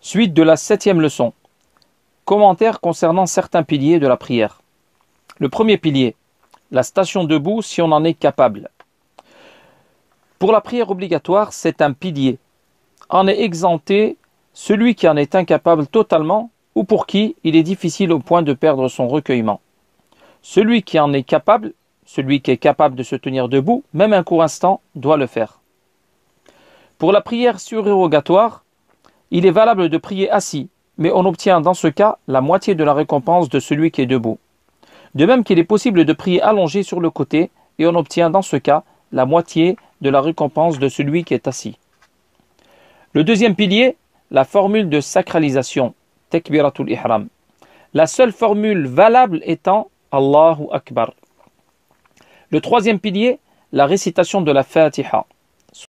Suite de la septième leçon. Commentaire concernant certains piliers de la prière. Le premier pilier, la station debout si on en est capable. Pour la prière obligatoire, c'est un pilier. En est exempté celui qui en est incapable totalement ou pour qui il est difficile au point de perdre son recueillement. Celui qui en est capable, celui qui est capable de se tenir debout, même un court instant, doit le faire. Pour la prière surérogatoire, il est valable de prier assis, mais on obtient dans ce cas la moitié de la récompense de celui qui est debout. De même qu'il est possible de prier allongé sur le côté, et on obtient dans ce cas la moitié de la récompense de celui qui est assis. Le deuxième pilier, la formule de sacralisation, Tekbiratul Ihram. La seule formule valable étant Allahu Akbar. Le troisième pilier, la récitation de la Fatiha.